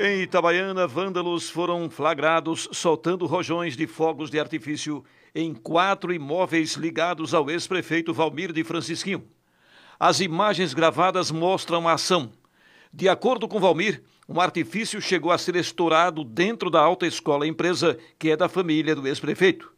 Em Itabaiana, vândalos foram flagrados soltando rojões de fogos de artifício em quatro imóveis ligados ao ex-prefeito Valmir de Francisquinho. As imagens gravadas mostram a ação. De acordo com Valmir, um artifício chegou a ser estourado dentro da alta escola empresa, que é da família do ex-prefeito.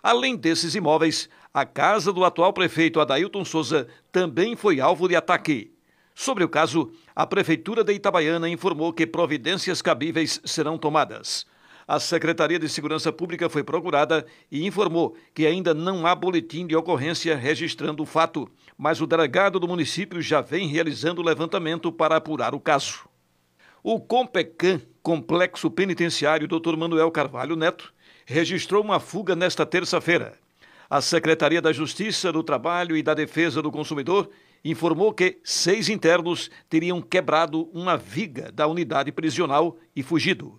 Além desses imóveis, a casa do atual prefeito Adailton Souza também foi alvo de ataque. Sobre o caso, a Prefeitura de Itabaiana informou que providências cabíveis serão tomadas. A Secretaria de Segurança Pública foi procurada e informou que ainda não há boletim de ocorrência registrando o fato, mas o delegado do município já vem realizando o levantamento para apurar o caso. O Compecan, Complexo Penitenciário Dr. Manuel Carvalho Neto, registrou uma fuga nesta terça-feira a Secretaria da Justiça, do Trabalho e da Defesa do Consumidor informou que seis internos teriam quebrado uma viga da unidade prisional e fugido.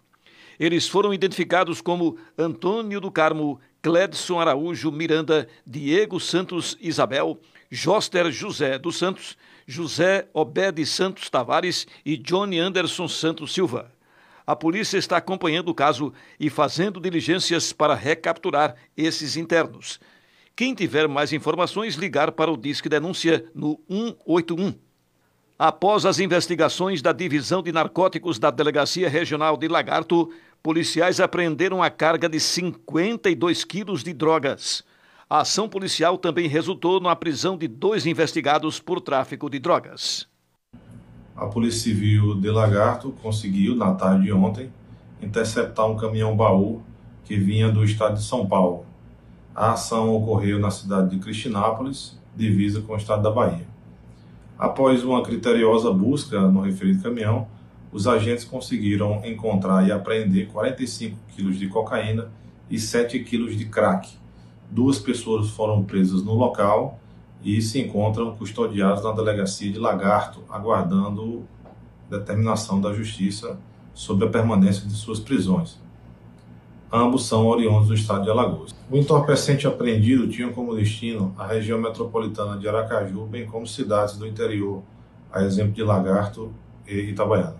Eles foram identificados como Antônio do Carmo, Cledson Araújo Miranda, Diego Santos Isabel, Joster José dos Santos, José Obed Santos Tavares e Johnny Anderson Santos Silva. A polícia está acompanhando o caso e fazendo diligências para recapturar esses internos. Quem tiver mais informações, ligar para o Disque Denúncia no 181. Após as investigações da Divisão de Narcóticos da Delegacia Regional de Lagarto, policiais apreenderam a carga de 52 quilos de drogas. A ação policial também resultou na prisão de dois investigados por tráfico de drogas. A Polícia Civil de Lagarto conseguiu, na tarde de ontem, interceptar um caminhão baú que vinha do estado de São Paulo. A ação ocorreu na cidade de Cristinápolis, divisa com o estado da Bahia. Após uma criteriosa busca no referido caminhão, os agentes conseguiram encontrar e apreender 45 quilos de cocaína e 7 quilos de crack. Duas pessoas foram presas no local e se encontram custodiados na delegacia de Lagarto, aguardando determinação da justiça sobre a permanência de suas prisões. Ambos são oriundos do estado de Alagoas. O entorpecente apreendido tinha como destino a região metropolitana de Aracaju, bem como cidades do interior, a exemplo de Lagarto e Itabaiana.